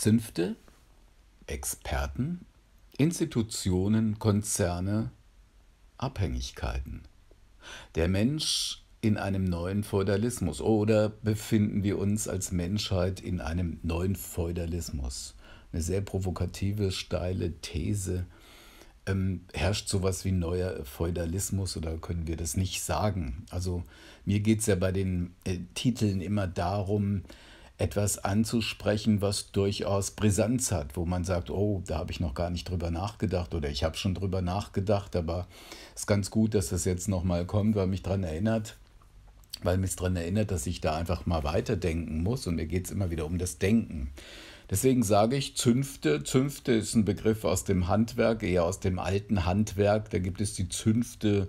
Zünfte, Experten, Institutionen, Konzerne, Abhängigkeiten. Der Mensch in einem neuen Feudalismus oder befinden wir uns als Menschheit in einem neuen Feudalismus? Eine sehr provokative, steile These. Ähm, herrscht sowas wie neuer Feudalismus oder können wir das nicht sagen? Also mir geht es ja bei den äh, Titeln immer darum, etwas anzusprechen, was durchaus Brisanz hat, wo man sagt, oh, da habe ich noch gar nicht drüber nachgedacht oder ich habe schon drüber nachgedacht, aber es ist ganz gut, dass das jetzt nochmal kommt, weil mich daran erinnert, weil mich daran erinnert, dass ich da einfach mal weiterdenken muss und mir geht es immer wieder um das Denken. Deswegen sage ich Zünfte. Zünfte ist ein Begriff aus dem Handwerk, eher aus dem alten Handwerk. Da gibt es die Zünfte,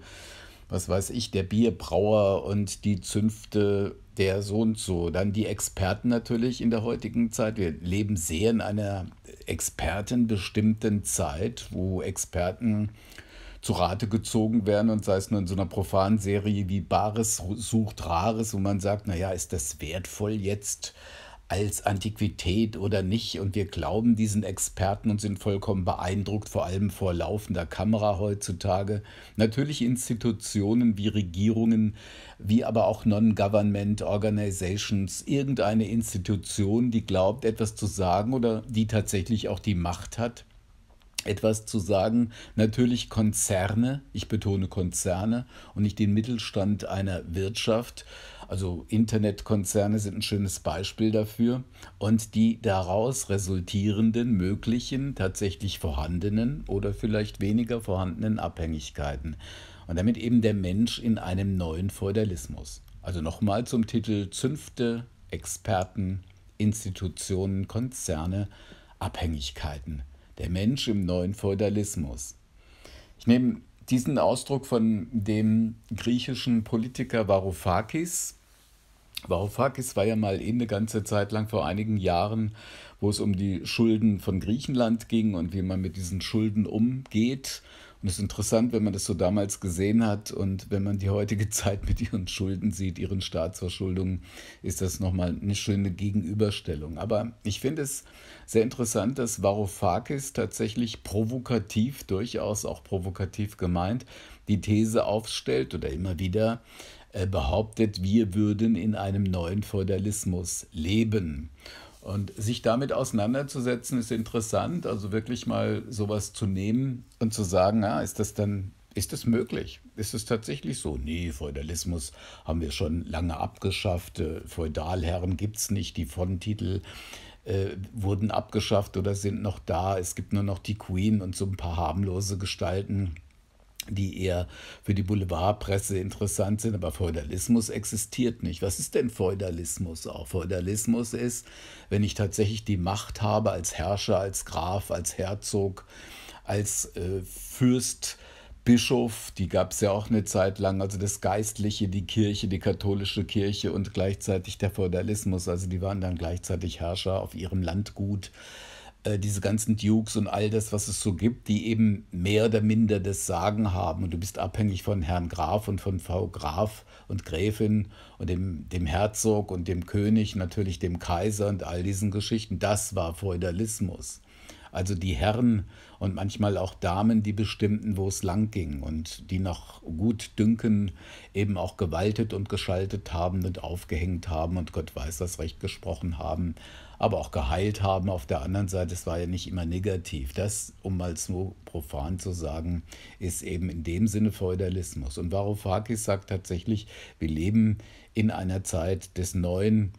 was weiß ich, der Bierbrauer und die Zünfte der so und so. Dann die Experten natürlich in der heutigen Zeit. Wir leben sehr in einer expertenbestimmten Zeit, wo Experten zu Rate gezogen werden und sei es nur in so einer profanen Serie wie Bares sucht Rares, wo man sagt, naja, ist das wertvoll jetzt als Antiquität oder nicht. Und wir glauben diesen Experten und sind vollkommen beeindruckt, vor allem vor laufender Kamera heutzutage. Natürlich Institutionen wie Regierungen, wie aber auch Non-Government Organizations, irgendeine Institution, die glaubt, etwas zu sagen oder die tatsächlich auch die Macht hat etwas zu sagen. Natürlich Konzerne, ich betone Konzerne und nicht den Mittelstand einer Wirtschaft, also Internetkonzerne sind ein schönes Beispiel dafür. Und die daraus resultierenden möglichen, tatsächlich vorhandenen oder vielleicht weniger vorhandenen Abhängigkeiten. Und damit eben der Mensch in einem neuen Feudalismus. Also nochmal zum Titel Zünfte, Experten, Institutionen, Konzerne, Abhängigkeiten. Der Mensch im neuen Feudalismus. Ich nehme diesen Ausdruck von dem griechischen Politiker Varoufakis, Varoufakis war ja mal in eh eine ganze Zeit lang vor einigen Jahren, wo es um die Schulden von Griechenland ging und wie man mit diesen Schulden umgeht. Und es ist interessant, wenn man das so damals gesehen hat und wenn man die heutige Zeit mit ihren Schulden sieht, ihren Staatsverschuldungen, ist das nochmal eine schöne Gegenüberstellung. Aber ich finde es sehr interessant, dass Varoufakis tatsächlich provokativ, durchaus auch provokativ gemeint, die These aufstellt oder immer wieder äh, behauptet, wir würden in einem neuen Feudalismus leben. Und sich damit auseinanderzusetzen ist interessant, also wirklich mal sowas zu nehmen und zu sagen, ja, ah, ist das dann ist es möglich? Ist es tatsächlich so? Nee, Feudalismus haben wir schon lange abgeschafft. Äh, Feudalherren gibt es nicht. Die Fondtitel äh, wurden abgeschafft oder sind noch da. Es gibt nur noch die Queen und so ein paar harmlose Gestalten die eher für die Boulevardpresse interessant sind, aber Feudalismus existiert nicht. Was ist denn Feudalismus auch? Feudalismus ist, wenn ich tatsächlich die Macht habe als Herrscher, als Graf, als Herzog, als äh, Fürst, Bischof, die gab es ja auch eine Zeit lang, also das Geistliche, die Kirche, die katholische Kirche und gleichzeitig der Feudalismus, also die waren dann gleichzeitig Herrscher auf ihrem Landgut äh, diese ganzen Dukes und all das, was es so gibt, die eben mehr oder minder das Sagen haben. Und du bist abhängig von Herrn Graf und von Frau Graf und Gräfin und dem, dem Herzog und dem König, natürlich dem Kaiser und all diesen Geschichten. Das war Feudalismus. Also die Herren und manchmal auch Damen, die bestimmten, wo es lang ging und die nach Gutdünken eben auch gewaltet und geschaltet haben und aufgehängt haben und Gott weiß das Recht gesprochen haben, aber auch geheilt haben. Auf der anderen Seite, es war ja nicht immer negativ. Das, um mal so profan zu sagen, ist eben in dem Sinne Feudalismus. Und Varoufakis sagt tatsächlich, wir leben in einer Zeit des neuen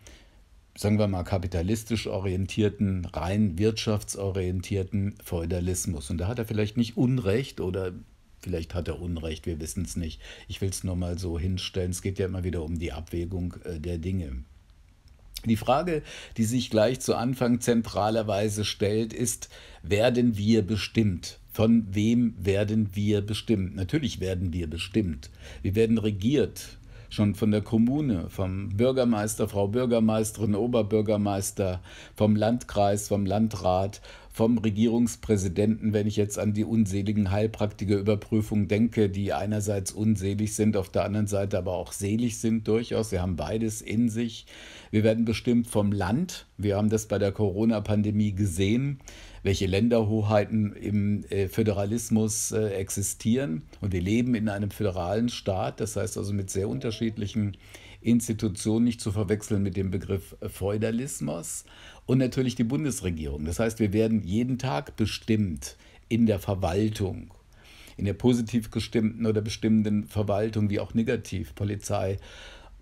sagen wir mal, kapitalistisch orientierten, rein wirtschaftsorientierten Feudalismus. Und da hat er vielleicht nicht Unrecht oder vielleicht hat er Unrecht, wir wissen es nicht. Ich will es nur mal so hinstellen, es geht ja immer wieder um die Abwägung äh, der Dinge. Die Frage, die sich gleich zu Anfang zentralerweise stellt, ist, werden wir bestimmt? Von wem werden wir bestimmt? Natürlich werden wir bestimmt. Wir werden regiert schon von der Kommune, vom Bürgermeister, Frau Bürgermeisterin, Oberbürgermeister, vom Landkreis, vom Landrat, vom Regierungspräsidenten, wenn ich jetzt an die unseligen Heilpraktikerüberprüfungen denke, die einerseits unselig sind, auf der anderen Seite aber auch selig sind durchaus. Sie haben beides in sich. Wir werden bestimmt vom Land. Wir haben das bei der Corona-Pandemie gesehen welche Länderhoheiten im äh, Föderalismus äh, existieren. Und wir leben in einem föderalen Staat, das heißt also mit sehr unterschiedlichen Institutionen, nicht zu verwechseln mit dem Begriff Feudalismus. Und natürlich die Bundesregierung. Das heißt, wir werden jeden Tag bestimmt in der Verwaltung in der positiv gestimmten oder bestimmenden Verwaltung wie auch negativ, Polizei,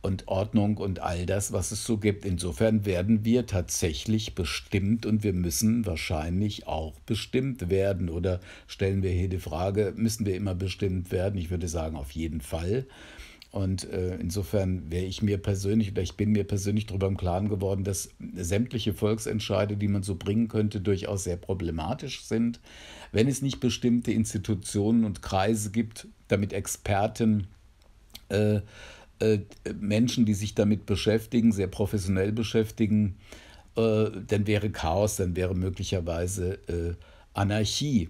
und Ordnung und all das, was es so gibt. Insofern werden wir tatsächlich bestimmt und wir müssen wahrscheinlich auch bestimmt werden. Oder stellen wir hier die Frage, müssen wir immer bestimmt werden? Ich würde sagen, auf jeden Fall. Und äh, insofern wäre ich mir persönlich oder ich bin mir persönlich darüber im Klaren geworden, dass sämtliche Volksentscheide, die man so bringen könnte, durchaus sehr problematisch sind, wenn es nicht bestimmte Institutionen und Kreise gibt, damit Experten äh, äh, Menschen, die sich damit beschäftigen, sehr professionell beschäftigen, äh, dann wäre Chaos, dann wäre möglicherweise äh, Anarchie.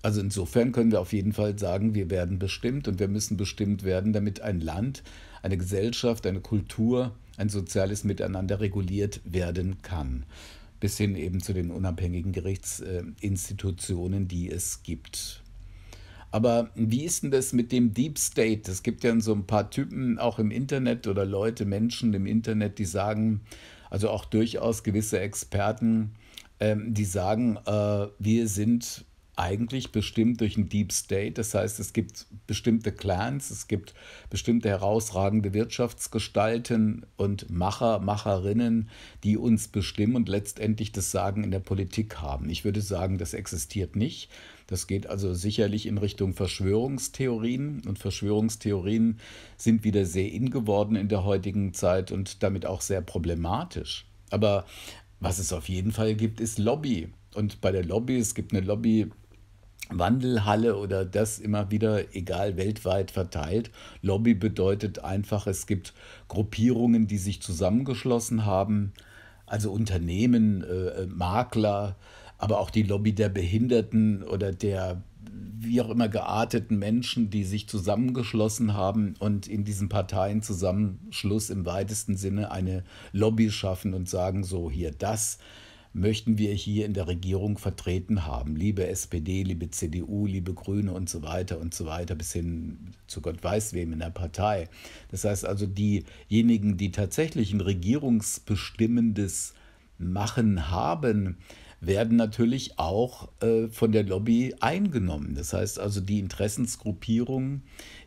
Also insofern können wir auf jeden Fall sagen, wir werden bestimmt und wir müssen bestimmt werden, damit ein Land, eine Gesellschaft, eine Kultur, ein soziales Miteinander reguliert werden kann. Bis hin eben zu den unabhängigen Gerichtsinstitutionen, die es gibt. Aber wie ist denn das mit dem Deep State? Es gibt ja so ein paar Typen auch im Internet oder Leute, Menschen im Internet, die sagen, also auch durchaus gewisse Experten, ähm, die sagen, äh, wir sind eigentlich bestimmt durch ein Deep State. Das heißt, es gibt bestimmte Clans, es gibt bestimmte herausragende Wirtschaftsgestalten und Macher, Macherinnen, die uns bestimmen und letztendlich das Sagen in der Politik haben. Ich würde sagen, das existiert nicht. Das geht also sicherlich in Richtung Verschwörungstheorien. Und Verschwörungstheorien sind wieder sehr in geworden in der heutigen Zeit und damit auch sehr problematisch. Aber was es auf jeden Fall gibt, ist Lobby. Und bei der Lobby, es gibt eine Lobby, Wandelhalle oder das immer wieder, egal, weltweit verteilt. Lobby bedeutet einfach, es gibt Gruppierungen, die sich zusammengeschlossen haben, also Unternehmen, äh, äh Makler, aber auch die Lobby der Behinderten oder der wie auch immer gearteten Menschen, die sich zusammengeschlossen haben und in diesem Parteienzusammenschluss im weitesten Sinne eine Lobby schaffen und sagen, so hier das möchten wir hier in der Regierung vertreten haben. Liebe SPD, liebe CDU, liebe Grüne und so weiter und so weiter, bis hin zu Gott weiß wem in der Partei. Das heißt also, diejenigen, die tatsächlich ein regierungsbestimmendes Machen haben, werden natürlich auch äh, von der Lobby eingenommen. Das heißt also, die Interessensgruppierungen,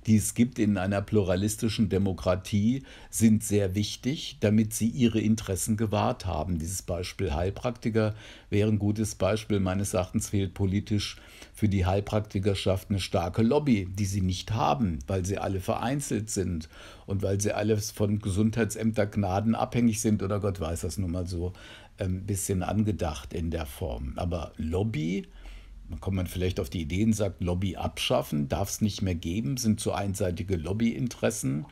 die es gibt in einer pluralistischen Demokratie, sind sehr wichtig, damit sie ihre Interessen gewahrt haben. Dieses Beispiel Heilpraktiker wäre ein gutes Beispiel. Meines Erachtens fehlt politisch für die Heilpraktikerschaft eine starke Lobby, die sie nicht haben, weil sie alle vereinzelt sind und weil sie alle von Gesundheitsämtergnaden abhängig sind oder Gott weiß das nun mal so ein bisschen angedacht in der Form. Aber Lobby, dann kommt man vielleicht auf die Idee und sagt, Lobby abschaffen, darf es nicht mehr geben, sind zu einseitige Lobbyinteressen.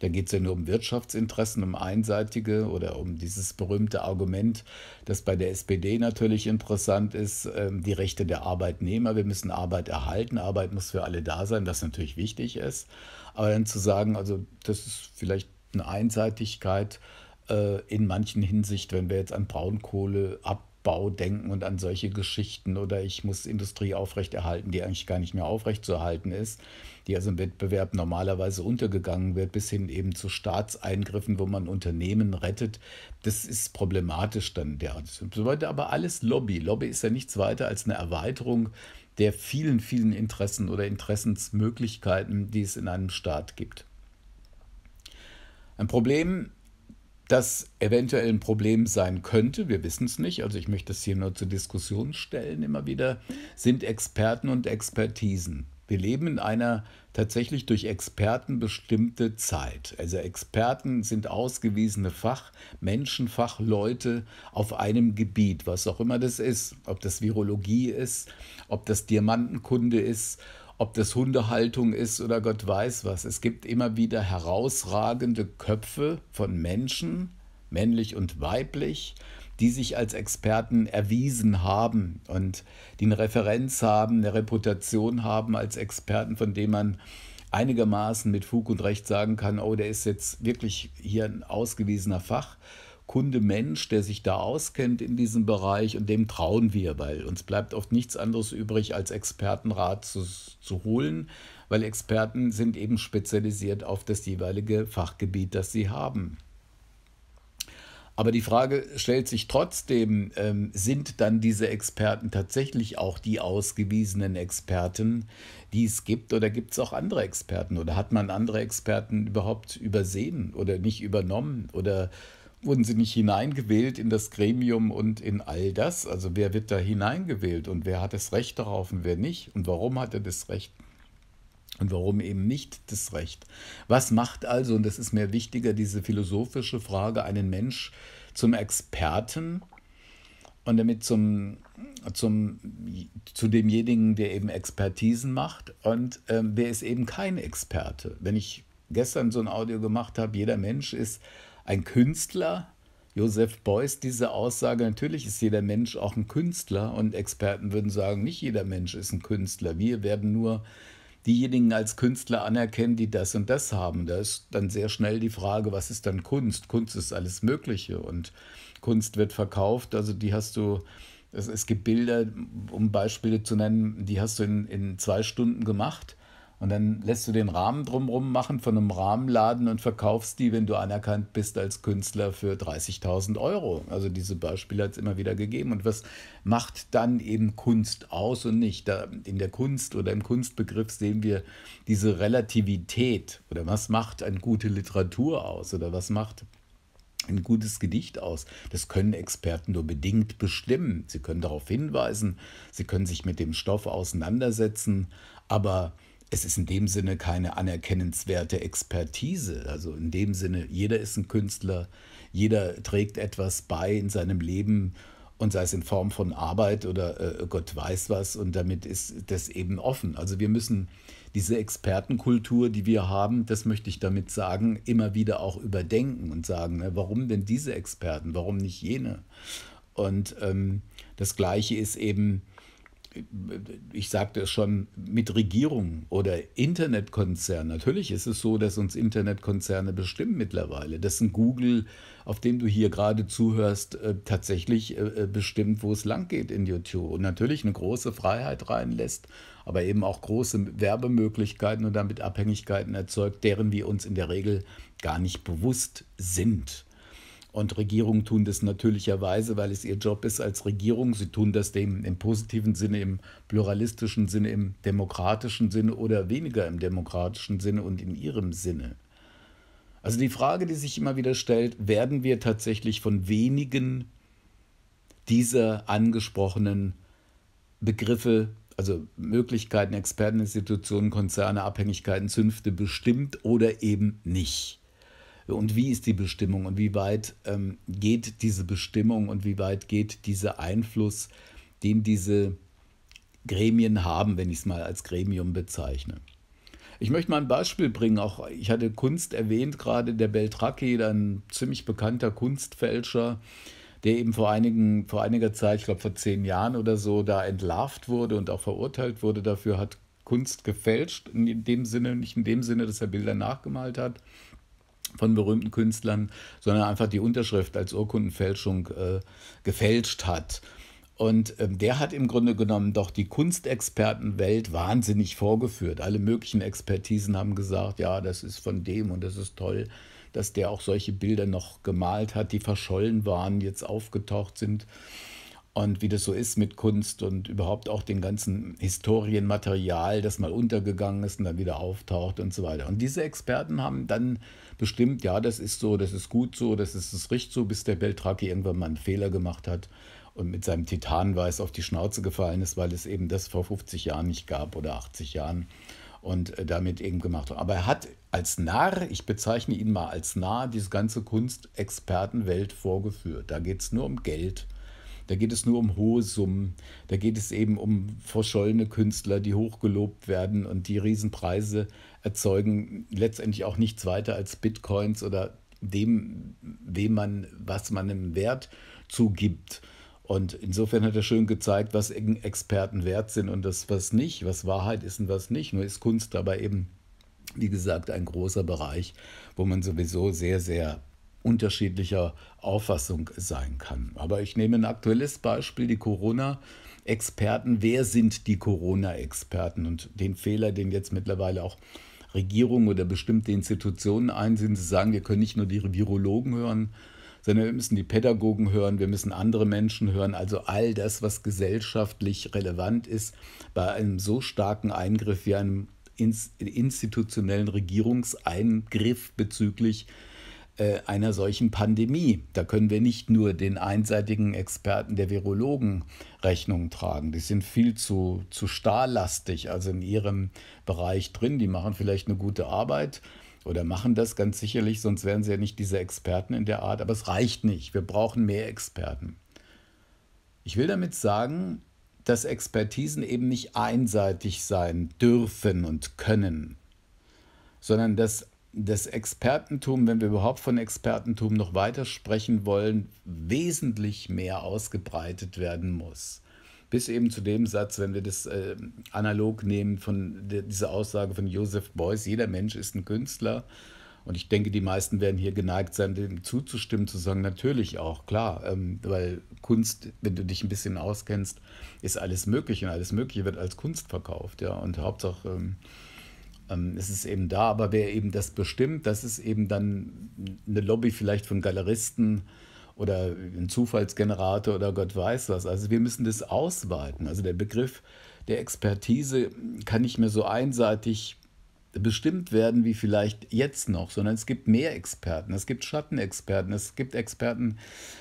Da geht es ja nur um Wirtschaftsinteressen, um einseitige oder um dieses berühmte Argument, das bei der SPD natürlich interessant ist, ähm, die Rechte der Arbeitnehmer. Wir müssen Arbeit erhalten, Arbeit muss für alle da sein, das natürlich wichtig ist. Aber dann zu sagen, also das ist vielleicht eine Einseitigkeit, äh, in manchen Hinsicht, wenn wir jetzt an Braunkohleabbau denken und an solche Geschichten oder ich muss Industrie aufrechterhalten, die eigentlich gar nicht mehr aufrechtzuerhalten ist, die also im Wettbewerb normalerweise untergegangen wird, bis hin eben zu Staatseingriffen, wo man Unternehmen rettet. Das ist problematisch dann. Der, so weiter. aber alles Lobby. Lobby ist ja nichts weiter als eine Erweiterung der vielen, vielen Interessen oder Interessensmöglichkeiten, die es in einem Staat gibt. Ein Problem das eventuell ein Problem sein könnte. Wir wissen es nicht. Also ich möchte das hier nur zur Diskussion stellen. Immer wieder sind Experten und Expertisen. Wir leben in einer tatsächlich durch Experten bestimmte Zeit. Also Experten sind ausgewiesene Fachmenschen, Fachleute auf einem Gebiet, was auch immer das ist, ob das Virologie ist, ob das Diamantenkunde ist ob das Hundehaltung ist oder Gott weiß was. Es gibt immer wieder herausragende Köpfe von Menschen, männlich und weiblich, die sich als Experten erwiesen haben und die eine Referenz haben, eine Reputation haben als Experten, von dem man einigermaßen mit Fug und Recht sagen kann, oh, der ist jetzt wirklich hier ein ausgewiesener Fach. Kunde Mensch, der sich da auskennt in diesem Bereich und dem trauen wir, weil uns bleibt oft nichts anderes übrig, als Expertenrat zu, zu holen, weil Experten sind eben spezialisiert auf das jeweilige Fachgebiet, das sie haben. Aber die Frage stellt sich trotzdem, ähm, sind dann diese Experten tatsächlich auch die ausgewiesenen Experten, die es gibt, oder gibt es auch andere Experten? Oder hat man andere Experten überhaupt übersehen oder nicht übernommen? Oder wurden sie nicht hineingewählt in das Gremium und in all das? Also wer wird da hineingewählt und wer hat das Recht darauf und wer nicht? Und warum hat er das Recht? Und warum eben nicht das Recht? Was macht also, und das ist mir wichtiger, diese philosophische Frage, einen Mensch zum Experten und damit zum, zum, zu demjenigen, der eben Expertisen macht und ähm, wer ist eben kein Experte? Wenn ich gestern so ein Audio gemacht habe, jeder Mensch ist ein Künstler. Josef Beuys diese Aussage, natürlich ist jeder Mensch auch ein Künstler und Experten würden sagen, nicht jeder Mensch ist ein Künstler. Wir werden nur diejenigen als Künstler anerkennen, die das und das haben. Da ist dann sehr schnell die Frage, was ist dann Kunst? Kunst ist alles Mögliche und Kunst wird verkauft, also die hast du es, gibt Bilder, um Beispiele zu nennen, die hast du in, in zwei Stunden gemacht. Und dann lässt du den Rahmen drumherum machen von einem Rahmenladen und verkaufst die, wenn du anerkannt bist als Künstler, für 30.000 Euro. Also diese Beispiele hat es immer wieder gegeben. Und was macht dann eben Kunst aus und nicht? Da in der Kunst oder im Kunstbegriff sehen wir diese Relativität. Oder was macht eine gute Literatur aus? Oder was macht ein gutes Gedicht aus. Das können Experten nur bedingt bestimmen. Sie können darauf hinweisen, sie können sich mit dem Stoff auseinandersetzen, aber es ist in dem Sinne keine anerkennenswerte Expertise. Also in dem Sinne, jeder ist ein Künstler, jeder trägt etwas bei in seinem Leben und sei es in Form von Arbeit oder äh, Gott weiß was und damit ist das eben offen. Also wir müssen diese Expertenkultur, die wir haben, das möchte ich damit sagen, immer wieder auch überdenken und sagen, ne, warum denn diese Experten, warum nicht jene? Und ähm, das Gleiche ist eben, ich sagte es schon, mit Regierungen oder Internetkonzernen. Natürlich ist es so, dass uns Internetkonzerne bestimmen mittlerweile, dass ein Google, auf dem du hier gerade zuhörst, äh, tatsächlich äh, äh, bestimmt, wo es lang geht in YouTube. Und natürlich eine große Freiheit reinlässt, aber eben auch große Werbemöglichkeiten und damit Abhängigkeiten erzeugt, deren wir uns in der Regel gar nicht bewusst sind. Und Regierungen tun das natürlicherweise, weil es ihr Job ist als Regierung. Sie tun das dem im positiven Sinne, im pluralistischen Sinne, im demokratischen Sinne oder weniger im demokratischen Sinne und in ihrem Sinne. Also die Frage, die sich immer wieder stellt, werden wir tatsächlich von wenigen dieser angesprochenen Begriffe, also Möglichkeiten, Experteninstitutionen, Konzerne, Abhängigkeiten, Zünfte bestimmt oder eben nicht? Und wie ist die Bestimmung und wie weit ähm, geht diese Bestimmung und wie weit geht dieser Einfluss, den diese Gremien haben, wenn ich es mal als Gremium bezeichne. Ich möchte mal ein Beispiel bringen. Auch ich hatte Kunst erwähnt, gerade der Beltracchi, ein ziemlich bekannter Kunstfälscher, der eben vor, einigen, vor einiger Zeit, ich glaube vor zehn Jahren oder so, da entlarvt wurde und auch verurteilt wurde dafür, hat Kunst gefälscht, in dem Sinne, nicht in dem Sinne, dass er Bilder nachgemalt hat, von berühmten Künstlern, sondern einfach die Unterschrift als Urkundenfälschung äh, gefälscht hat. Und ähm, der hat im Grunde genommen doch die Kunstexpertenwelt wahnsinnig vorgeführt. Alle möglichen Expertisen haben gesagt, ja, das ist von dem und das ist toll, dass der auch solche Bilder noch gemalt hat, die verschollen waren, jetzt aufgetaucht sind. Und wie das so ist mit Kunst und überhaupt auch dem ganzen Historienmaterial, das mal untergegangen ist und dann wieder auftaucht und so weiter. Und diese Experten haben dann bestimmt, ja, das ist so, das ist gut so, das ist das Richt so, bis der Beltraki irgendwann mal einen Fehler gemacht hat und mit seinem Titanweiß auf die Schnauze gefallen ist, weil es eben das vor 50 Jahren nicht gab oder 80 Jahren und äh, damit eben gemacht hat. Aber er hat als Narr, ich bezeichne ihn mal als Narr, diese ganze Kunstexpertenwelt vorgeführt. Da geht es nur um Geld da geht es nur um hohe Summen. Da geht es eben um verschollene Künstler, die hochgelobt werden und die Riesenpreise erzeugen. Letztendlich auch nichts weiter als Bitcoins oder dem, wem man, was man im Wert zugibt. Und insofern hat er schön gezeigt, was Experten wert sind und das, was nicht, was Wahrheit ist und was nicht. Nur ist Kunst dabei eben, wie gesagt, ein großer Bereich, wo man sowieso sehr, sehr unterschiedlicher Auffassung sein kann. Aber ich nehme ein aktuelles Beispiel, die Corona. Experten, wer sind die Corona-Experten? Und den Fehler, den jetzt mittlerweile auch Regierungen oder bestimmte Institutionen einsehen, sie sagen, wir können nicht nur die Virologen hören, sondern wir müssen die Pädagogen hören, wir müssen andere Menschen hören, also all das, was gesellschaftlich relevant ist, bei einem so starken Eingriff wie einem institutionellen Regierungseingriff bezüglich äh, einer solchen Pandemie. Da können wir nicht nur den einseitigen Experten der Virologen Rechnung tragen. Die sind viel zu, zu stahllastig, also in ihrem Bereich drin. Die machen vielleicht eine gute Arbeit oder machen das ganz sicherlich, sonst wären sie ja nicht diese Experten in der Art. Aber es reicht nicht. Wir brauchen mehr Experten. Ich will damit sagen, dass Expertisen eben nicht einseitig sein dürfen und können, sondern dass das Expertentum, wenn wir überhaupt von Expertentum noch weiter sprechen wollen, wesentlich mehr ausgebreitet werden muss. Bis eben zu dem Satz, wenn wir das äh, analog nehmen von dieser Aussage von Joseph Beuys, jeder Mensch ist ein Künstler. Und ich denke, die meisten werden hier geneigt sein, dem zuzustimmen, zu sagen, natürlich auch, klar, ähm, weil Kunst, wenn du dich ein bisschen auskennst, ist alles möglich und alles Mögliche wird als Kunst verkauft. Ja, und Hauptsache. Ähm, ähm, es ist eben da, aber wer eben das bestimmt, das ist eben dann eine Lobby vielleicht von Galeristen oder ein Zufallsgenerator oder Gott weiß was. Also wir müssen das ausweiten. Also der Begriff der Expertise kann nicht mehr so einseitig bestimmt werden wie vielleicht jetzt noch, sondern es gibt mehr Experten, es gibt Schattenexperten, es gibt Experten,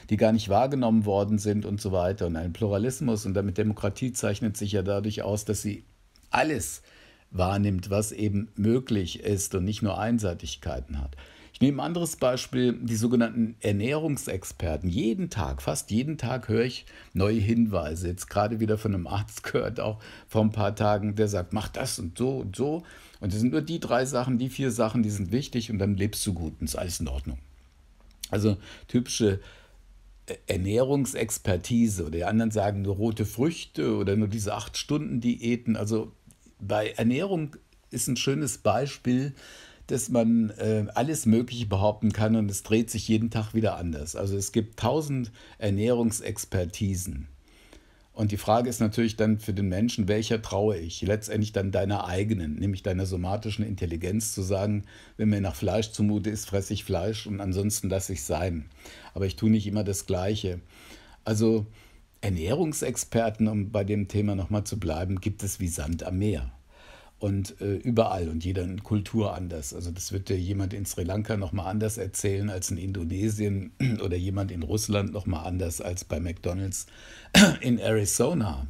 die gar nicht wahrgenommen worden sind und so weiter. Und ein Pluralismus und damit Demokratie zeichnet sich ja dadurch aus, dass sie alles äh, wahrnimmt, was eben möglich ist und nicht nur Einseitigkeiten hat. Ich nehme ein anderes Beispiel, die sogenannten Ernährungsexperten. Jeden Tag, fast jeden Tag höre ich neue Hinweise. Jetzt gerade wieder von einem Arzt gehört, auch vor ein paar Tagen, der sagt, mach das und so und so. Und es sind nur die drei Sachen, die vier Sachen, die sind wichtig und dann lebst du gut und ist alles in Ordnung. Also typische äh, Ernährungsexpertise oder die anderen sagen nur rote Früchte oder nur diese 8-Stunden-Diäten. Also bei Ernährung ist ein schönes Beispiel, dass man äh, alles Mögliche behaupten kann und es dreht sich jeden Tag wieder anders. Also es gibt tausend Ernährungsexpertisen. Und die Frage ist natürlich dann für den Menschen, welcher traue ich? Letztendlich dann deiner eigenen, nämlich deiner somatischen Intelligenz zu sagen, wenn mir nach Fleisch zumute ist, fresse ich Fleisch und ansonsten lasse ich es sein. Aber ich tue nicht immer das Gleiche. Also Ernährungsexperten, um bei dem Thema nochmal zu bleiben, gibt es wie Sand am Meer. Und äh, überall und jeder Kultur anders. Also das wird dir jemand in Sri Lanka nochmal anders erzählen als in Indonesien oder jemand in Russland nochmal anders als bei McDonald's in Arizona.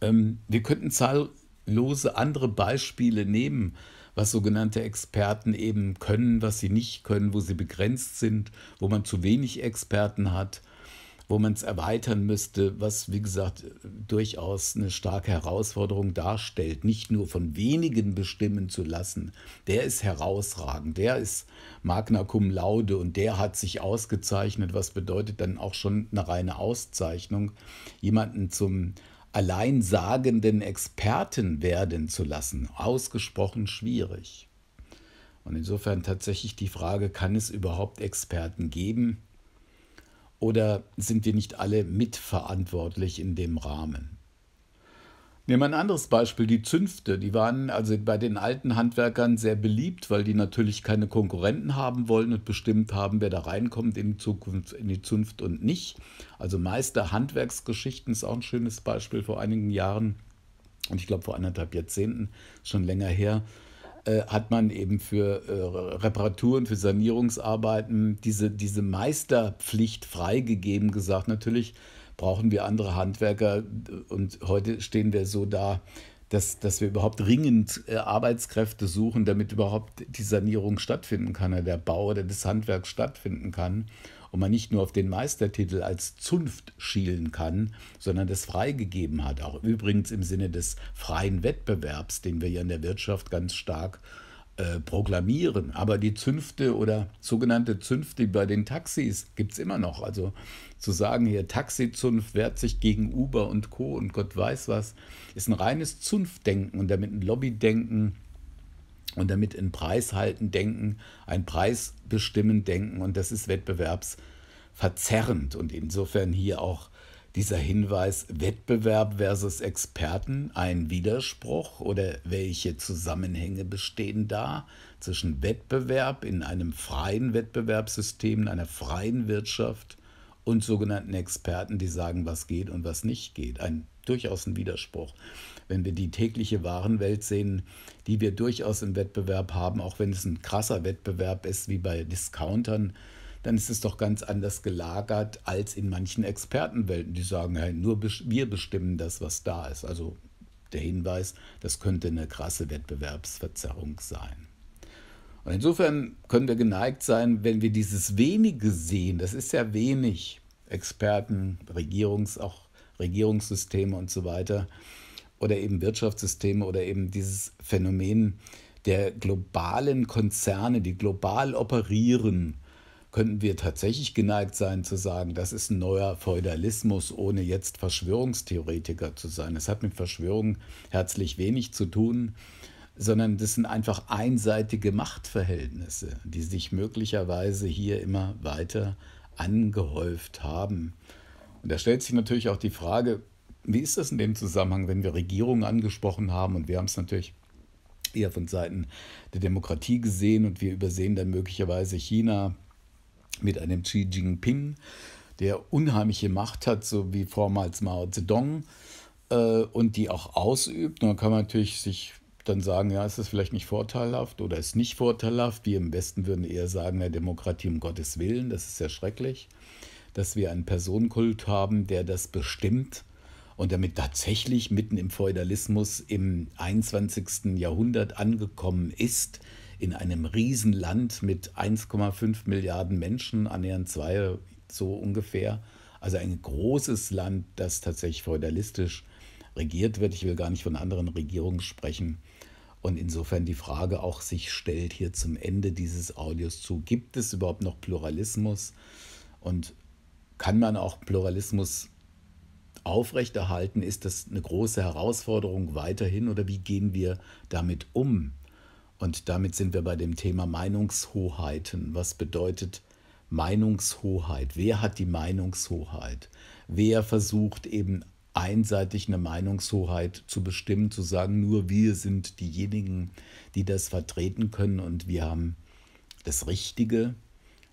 Ähm, wir könnten zahllose andere Beispiele nehmen, was sogenannte Experten eben können, was sie nicht können, wo sie begrenzt sind, wo man zu wenig Experten hat wo man es erweitern müsste, was, wie gesagt, durchaus eine starke Herausforderung darstellt, nicht nur von wenigen bestimmen zu lassen. Der ist herausragend, der ist magna cum laude und der hat sich ausgezeichnet, was bedeutet dann auch schon eine reine Auszeichnung, jemanden zum alleinsagenden Experten werden zu lassen, ausgesprochen schwierig. Und insofern tatsächlich die Frage, kann es überhaupt Experten geben? Oder sind wir nicht alle mitverantwortlich in dem Rahmen? Nehmen wir ein anderes Beispiel, die Zünfte. Die waren also bei den alten Handwerkern sehr beliebt, weil die natürlich keine Konkurrenten haben wollen und bestimmt haben, wer da reinkommt in die Zukunft, in die Zunft und nicht. Also Meister Handwerksgeschichten ist auch ein schönes Beispiel vor einigen Jahren und ich glaube vor anderthalb Jahrzehnten, schon länger her, äh, hat man eben für äh, Reparaturen, für Sanierungsarbeiten diese, diese Meisterpflicht freigegeben, gesagt, natürlich brauchen wir andere Handwerker und heute stehen wir so da, dass, dass wir überhaupt ringend äh, Arbeitskräfte suchen, damit überhaupt die Sanierung stattfinden kann, oder der Bau oder das Handwerk stattfinden kann und man nicht nur auf den Meistertitel als Zunft schielen kann, sondern das freigegeben hat, auch übrigens im Sinne des freien Wettbewerbs, den wir ja in der Wirtschaft ganz stark äh, proklamieren. Aber die Zünfte oder sogenannte Zünfte bei den Taxis gibt es immer noch. Also zu sagen, hier Taxizunft wehrt sich gegen Uber und Co. und Gott weiß was, ist ein reines Zunftdenken und damit ein Lobbydenken und damit in Preis halten denken, ein Preis bestimmen denken und das ist wettbewerbsverzerrend und insofern hier auch dieser Hinweis Wettbewerb versus Experten ein Widerspruch oder welche Zusammenhänge bestehen da zwischen Wettbewerb in einem freien Wettbewerbssystem, in einer freien Wirtschaft und sogenannten Experten, die sagen, was geht und was nicht geht. Ein durchaus ein Widerspruch wenn wir die tägliche Warenwelt sehen, die wir durchaus im Wettbewerb haben, auch wenn es ein krasser Wettbewerb ist wie bei Discountern, dann ist es doch ganz anders gelagert als in manchen Expertenwelten, die sagen, hey, nur wir bestimmen das, was da ist. Also der Hinweis, das könnte eine krasse Wettbewerbsverzerrung sein. Und insofern können wir geneigt sein, wenn wir dieses wenige sehen, das ist ja wenig, Experten, Regierungs, auch Regierungssysteme und so weiter, oder eben Wirtschaftssysteme oder eben dieses Phänomen der globalen Konzerne, die global operieren, könnten wir tatsächlich geneigt sein zu sagen, das ist ein neuer Feudalismus, ohne jetzt Verschwörungstheoretiker zu sein. Es hat mit Verschwörung herzlich wenig zu tun, sondern das sind einfach einseitige Machtverhältnisse, die sich möglicherweise hier immer weiter angehäuft haben. Und da stellt sich natürlich auch die Frage, wie ist das in dem Zusammenhang, wenn wir Regierungen angesprochen haben und wir haben es natürlich eher von Seiten der Demokratie gesehen und wir übersehen dann möglicherweise China mit einem Xi Jinping, der unheimliche Macht hat, so wie vormals Mao Zedong äh, und die auch ausübt. Und dann kann man natürlich sich dann sagen, ja, ist das vielleicht nicht vorteilhaft oder ist nicht vorteilhaft. Wir im Westen würden eher sagen, der Demokratie um Gottes Willen, das ist ja schrecklich, dass wir einen Personenkult haben, der das bestimmt und damit tatsächlich mitten im Feudalismus im 21. Jahrhundert angekommen ist, in einem Riesenland mit 1,5 Milliarden Menschen, annähernd zwei so ungefähr. Also ein großes Land, das tatsächlich feudalistisch regiert wird. Ich will gar nicht von anderen Regierungen sprechen. Und insofern die Frage auch sich stellt hier zum Ende dieses Audios zu, gibt es überhaupt noch Pluralismus? Und kann man auch Pluralismus aufrechterhalten? Ist das eine große Herausforderung weiterhin oder wie gehen wir damit um? Und damit sind wir bei dem Thema Meinungshoheiten. Was bedeutet Meinungshoheit? Wer hat die Meinungshoheit? Wer versucht eben einseitig eine Meinungshoheit zu bestimmen, zu sagen, nur wir sind diejenigen, die das vertreten können und wir haben das Richtige,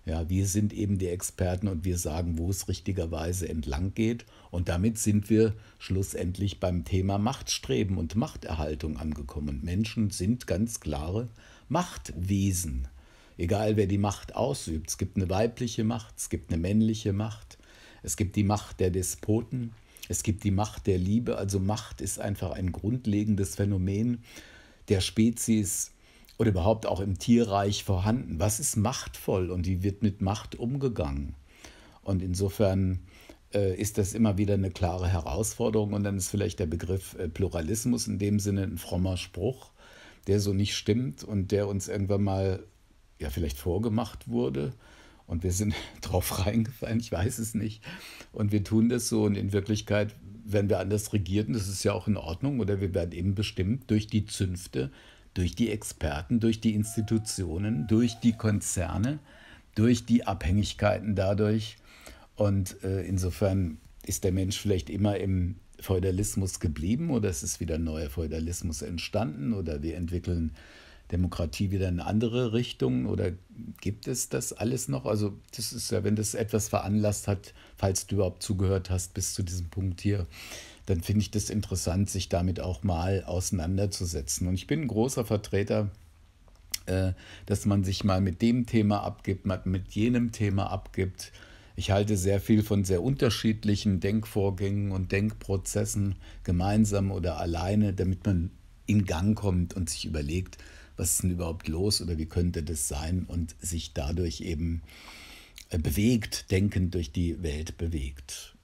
ja, wir sind eben die Experten und wir sagen, wo es richtigerweise entlang geht. Und damit sind wir schlussendlich beim Thema Machtstreben und Machterhaltung angekommen. Und Menschen sind ganz klare Machtwesen. Egal wer die Macht ausübt. Es gibt eine weibliche Macht, es gibt eine männliche Macht, es gibt die Macht der Despoten, es gibt die Macht der Liebe. Also Macht ist einfach ein grundlegendes Phänomen der Spezies oder überhaupt auch im Tierreich vorhanden. Was ist machtvoll und wie wird mit Macht umgegangen? Und insofern äh, ist das immer wieder eine klare Herausforderung und dann ist vielleicht der Begriff äh, Pluralismus in dem Sinne ein frommer Spruch, der so nicht stimmt und der uns irgendwann mal ja vielleicht vorgemacht wurde und wir sind drauf reingefallen, ich weiß es nicht. Und wir tun das so und in Wirklichkeit werden wir anders regiert und das ist ja auch in Ordnung oder wir werden eben bestimmt durch die Zünfte durch die Experten, durch die Institutionen, durch die Konzerne, durch die Abhängigkeiten dadurch. Und äh, insofern ist der Mensch vielleicht immer im Feudalismus geblieben oder es ist wieder ein neuer Feudalismus entstanden oder wir entwickeln Demokratie wieder in andere Richtungen oder gibt es das alles noch? Also das ist ja, wenn das etwas veranlasst hat, falls du überhaupt zugehört hast bis zu diesem Punkt hier, dann finde ich das interessant, sich damit auch mal auseinanderzusetzen. Und ich bin ein großer Vertreter äh, dass man sich mal mit dem Thema abgibt, mal mit jenem Thema abgibt. Ich halte sehr viel von sehr unterschiedlichen Denkvorgängen und Denkprozessen, gemeinsam oder alleine, damit man in Gang kommt und sich überlegt, was ist denn überhaupt los oder wie könnte das sein und sich dadurch eben äh, bewegt, denkend durch die Welt bewegt.